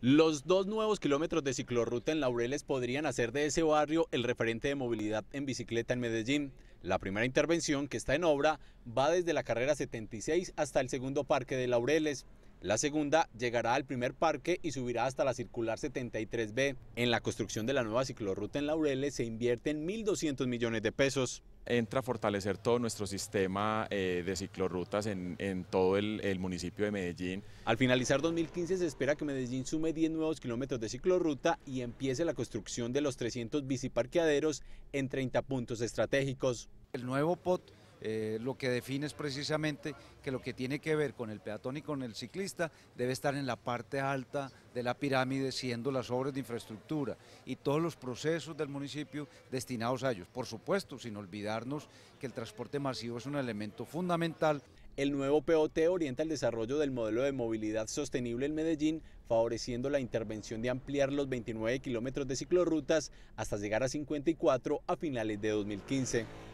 Los dos nuevos kilómetros de ciclorruta en Laureles podrían hacer de ese barrio el referente de movilidad en bicicleta en Medellín. La primera intervención, que está en obra, va desde la carrera 76 hasta el segundo parque de Laureles. La segunda llegará al primer parque y subirá hasta la circular 73B. En la construcción de la nueva ciclorruta en Laureles se invierte en 1.200 millones de pesos entra a fortalecer todo nuestro sistema eh, de ciclorrutas en, todo el, el, municipio de Medellín. Al finalizar 2015 se espera que Medellín sume 10 nuevos kilómetros de ciclorruta y empiece la construcción de los 300 biciparqueaderos en 30 puntos estratégicos. El nuevo POT eh, lo que define es precisamente que lo que tiene que ver con el peatón y con el ciclista debe estar en la parte alta de la pirámide siendo las obras de infraestructura y todos los procesos del municipio destinados a ellos. Por supuesto, sin olvidarnos que el transporte masivo es un elemento fundamental. El nuevo POT orienta el desarrollo del modelo de movilidad sostenible en Medellín, favoreciendo la intervención de ampliar los 29 kilómetros de ciclorrutas hasta llegar a 54 a finales de 2015.